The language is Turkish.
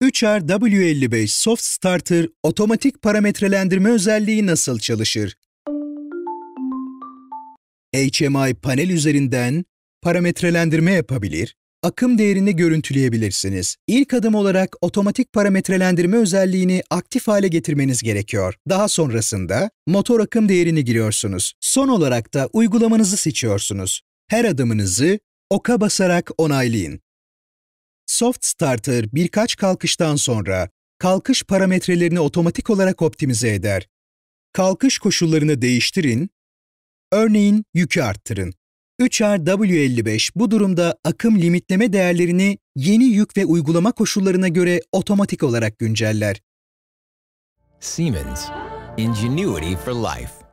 3 r er w 55 Soft Starter otomatik parametrelendirme özelliği nasıl çalışır? HMI panel üzerinden parametrelendirme yapabilir, akım değerini görüntüleyebilirsiniz. İlk adım olarak otomatik parametrelendirme özelliğini aktif hale getirmeniz gerekiyor. Daha sonrasında motor akım değerini giriyorsunuz. Son olarak da uygulamanızı seçiyorsunuz. Her adımınızı oka basarak onaylayın. Soft Starter birkaç kalkıştan sonra kalkış parametrelerini otomatik olarak optimize eder. Kalkış koşullarını değiştirin, örneğin yükü arttırın. 3RW55 bu durumda akım limitleme değerlerini yeni yük ve uygulama koşullarına göre otomatik olarak günceller. Siemens, Ingenuity for Life